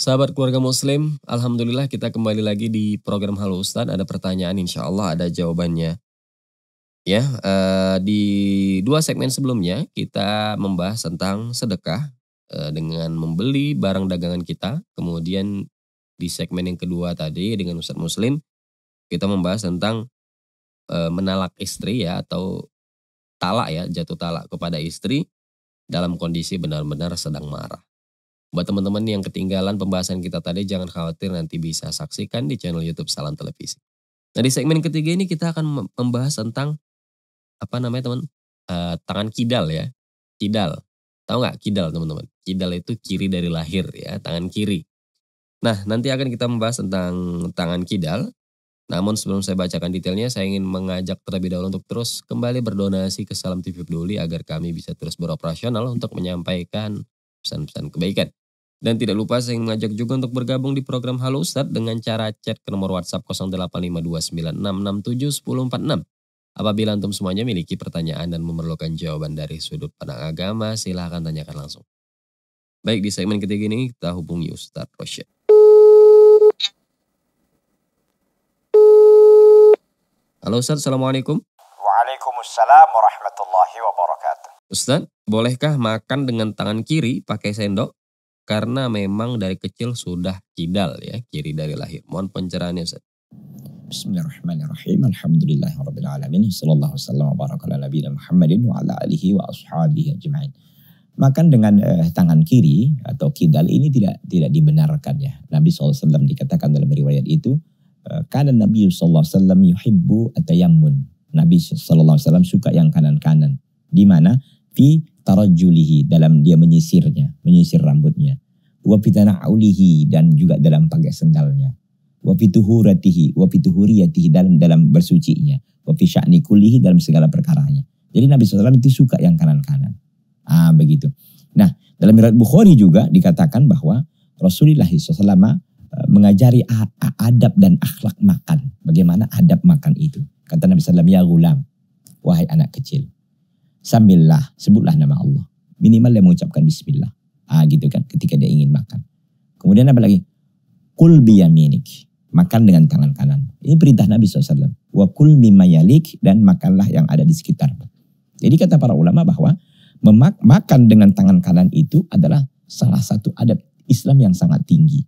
Sahabat keluarga muslim, Alhamdulillah kita kembali lagi di program Halo Ustadz. Ada pertanyaan insya Allah ada jawabannya. Ya, eh, di dua segmen sebelumnya kita membahas tentang sedekah eh, dengan membeli barang dagangan kita. Kemudian di segmen yang kedua tadi dengan Ustadz Muslim, kita membahas tentang Eh, menalak istri ya atau talak ya jatuh talak kepada istri dalam kondisi benar-benar sedang marah. Buat teman-teman yang ketinggalan pembahasan kita tadi jangan khawatir nanti bisa saksikan di channel YouTube Salam Televisi. Nah di segmen ketiga ini kita akan membahas tentang apa namanya teman e, tangan kidal ya kidal tahu nggak kidal teman-teman kidal itu kiri dari lahir ya tangan kiri. Nah, nanti akan kita membahas tentang tangan kidal namun sebelum saya bacakan detailnya, saya ingin mengajak terlebih dahulu untuk terus kembali berdonasi ke Salam TV Peduli agar kami bisa terus beroperasional untuk menyampaikan pesan-pesan kebaikan. Dan tidak lupa saya ingin mengajak juga untuk bergabung di program Halo Ustadz dengan cara chat ke nomor WhatsApp 085296671046. Apabila antum semuanya memiliki pertanyaan dan memerlukan jawaban dari sudut pandang agama, silahkan tanyakan langsung. Baik, di segmen ketiga ini kita hubungi Ustadz Rosyad. Halo Ustaz, Assalamualaikum. Waalaikumsalam warahmatullahi wabarakatuh. Ustaz, bolehkah makan dengan tangan kiri pakai sendok? Karena memang dari kecil sudah kidal ya, kiri dari lahir. Mohon pencerahannya Ustaz. Bismillahirrahmanirrahim. Alhamdulillahirrahmanirrahim. Sallallahu alaihi wasallam Warahmatullahi wabarakatuh. Muhammadin wa ala alihi wa ashabihi ajma'in. Makan dengan eh, tangan kiri atau kidal ini tidak tidak dibenarkan ya. Nabi SAW dikatakan dalam riwayat itu, Eh, karena Nabi sallallahu alaihi wasallam yuhibbu atayammun. Nabi sallallahu alaihi wasallam suka yang kanan-kanan. Di mana? Fi tarajulihi dalam dia menyisirnya, menyisir rambutnya. Wa aulihi dan juga dalam pakai sendalnya. Wa fituhuratihi, wa fituhuriyatihi dalam dalam bersucinya. Wa fi sya'ni kullihi dalam segala perkaranya. Jadi Nabi Alaihi Wasallam itu suka yang kanan-kanan. Ah begitu. Nah dalam riwayat Bukhari juga dikatakan bahwa Rasulullah Alaihi Wasallam Eh, mengajari adab dan akhlak makan. Bagaimana adab makan itu. Kata Nabi SAW, ya gulam, wahai anak kecil. Sambillah, sebutlah nama Allah. Minimal dia mengucapkan bismillah. Ah gitu kan, ketika dia ingin makan. Kemudian apa lagi? Kul biyaminik. Makan dengan tangan kanan. Ini perintah Nabi SAW. Wa kul mimayalik dan makanlah yang ada di sekitar. Jadi kata para ulama bahwa memakan dengan tangan kanan itu adalah salah satu adab Islam yang sangat tinggi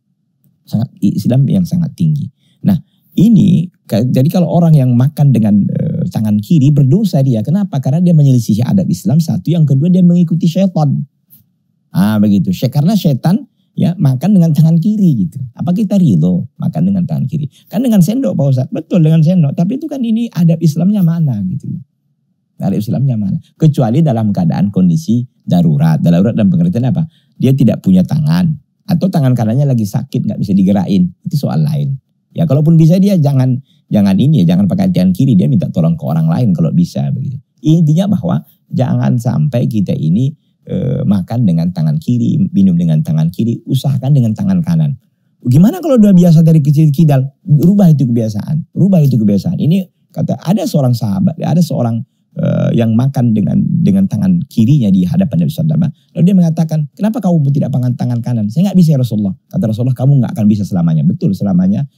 sangat Islam yang sangat tinggi. Nah, ini jadi kalau orang yang makan dengan uh, tangan kiri berdosa dia. Kenapa? Karena dia menyelisihi adab Islam satu, yang kedua dia mengikuti setan. Ah, begitu. Karena setan ya makan dengan tangan kiri gitu. Apa kita ridho makan dengan tangan kiri? Kan dengan sendok Pak Ustaz. Betul dengan sendok, tapi itu kan ini adab Islamnya mana gitu. Adab Islamnya mana? Kecuali dalam keadaan kondisi darurat. Darurat dan pengertian apa? Dia tidak punya tangan, atau tangan kanannya lagi sakit nggak bisa digerakin itu soal lain ya kalaupun bisa dia jangan jangan ini ya jangan pakai tangan kiri dia minta tolong ke orang lain kalau bisa begitu intinya bahwa jangan sampai kita ini e, makan dengan tangan kiri minum dengan tangan kiri usahakan dengan tangan kanan gimana kalau udah biasa dari kecil kidal rubah itu kebiasaan rubah itu kebiasaan ini kata ada seorang sahabat ada seorang Eh, yang makan dengan dengan tangan kirinya di hadapan Nabi SAW. Lalu dia mengatakan, kenapa kamu tidak pangan tangan kanan? Saya nggak bisa ya Rasulullah. Kata Rasulullah, kamu nggak akan bisa selamanya. Betul, selamanya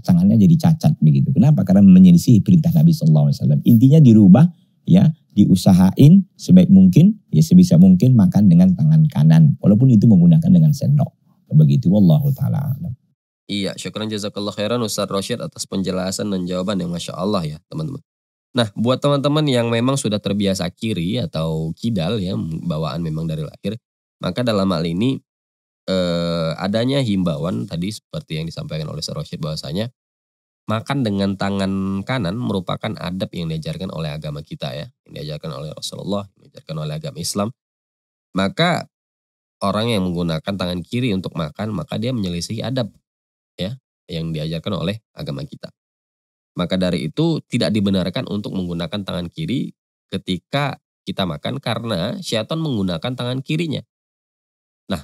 tangannya jadi cacat begitu. Kenapa? Karena menyelisih perintah Nabi SAW. Intinya dirubah ya diusahain sebaik mungkin ya sebisa mungkin makan dengan tangan kanan walaupun itu menggunakan dengan sendok begitu wallahu taala Iya, syukran jazakallah khairan Ustaz Rosyid atas penjelasan dan jawaban yang Masya Allah ya teman-teman. Nah, buat teman-teman yang memang sudah terbiasa kiri atau kidal ya, bawaan memang dari lahir, maka dalam hal ini eh, adanya himbauan tadi seperti yang disampaikan oleh Sir Rashid bahwasanya makan dengan tangan kanan merupakan adab yang diajarkan oleh agama kita ya, yang diajarkan oleh Rasulullah, yang diajarkan oleh agama Islam. Maka orang yang menggunakan tangan kiri untuk makan, maka dia menyelisih adab ya yang diajarkan oleh agama kita. Maka dari itu tidak dibenarkan untuk menggunakan tangan kiri ketika kita makan karena syaitan menggunakan tangan kirinya. Nah,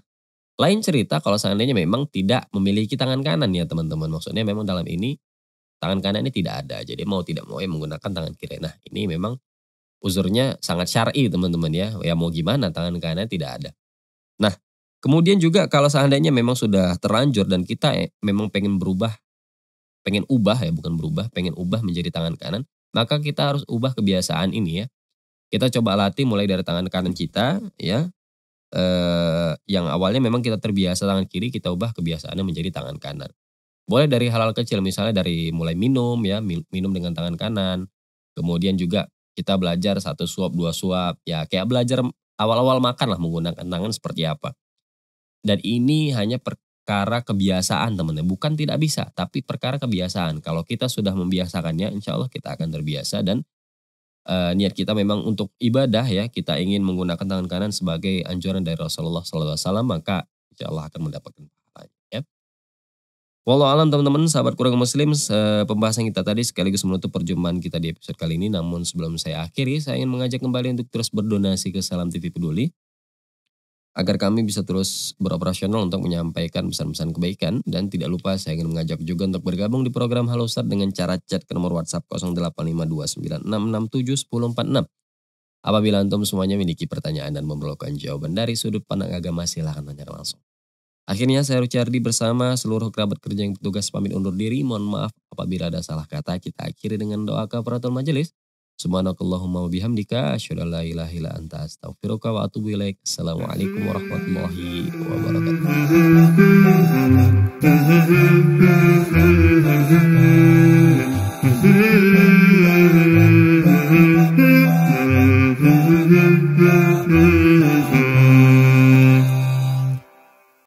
lain cerita kalau seandainya memang tidak memiliki tangan kanan ya teman-teman. Maksudnya memang dalam ini tangan kanan ini tidak ada. Jadi mau tidak mau ya menggunakan tangan kiri. Nah, ini memang uzurnya sangat syar'i teman-teman ya. Ya mau gimana tangan kanan tidak ada. Nah, kemudian juga kalau seandainya memang sudah terlanjur dan kita eh, memang pengen berubah pengen ubah ya bukan berubah pengen ubah menjadi tangan kanan maka kita harus ubah kebiasaan ini ya kita coba latih mulai dari tangan kanan kita ya eh, yang awalnya memang kita terbiasa tangan kiri kita ubah kebiasaannya menjadi tangan kanan boleh dari hal-hal kecil misalnya dari mulai minum ya minum dengan tangan kanan kemudian juga kita belajar satu suap dua suap ya kayak belajar awal-awal makan lah menggunakan tangan seperti apa dan ini hanya per, perkara kebiasaan teman-teman. Bukan tidak bisa, tapi perkara kebiasaan. Kalau kita sudah membiasakannya, insya Allah kita akan terbiasa dan uh, niat kita memang untuk ibadah ya, kita ingin menggunakan tangan kanan sebagai anjuran dari Rasulullah SAW, maka insya Allah akan mendapatkan pahalanya. Ya. Walau alam teman-teman, sahabat kurang muslim, pembahasan kita tadi sekaligus menutup perjumpaan kita di episode kali ini. Namun sebelum saya akhiri, saya ingin mengajak kembali untuk terus berdonasi ke Salam TV Peduli agar kami bisa terus beroperasional untuk menyampaikan pesan-pesan kebaikan dan tidak lupa saya ingin mengajak juga untuk bergabung di program Halo Ustaz dengan cara chat ke nomor WhatsApp 085296671046. Apabila antum semuanya memiliki pertanyaan dan memerlukan jawaban dari sudut pandang agama silahkan tanya langsung. Akhirnya saya Rucardi bersama seluruh kerabat kerja yang bertugas pamit undur diri. Mohon maaf apabila ada salah kata. Kita akhiri dengan doa kafaratul majelis. Subhanakallahumma wabihamdika asyhadu an la ilaha illa anta astaghfiruka wa atubu ilaik. Assalamualaikum warahmatullahi wabarakatuh.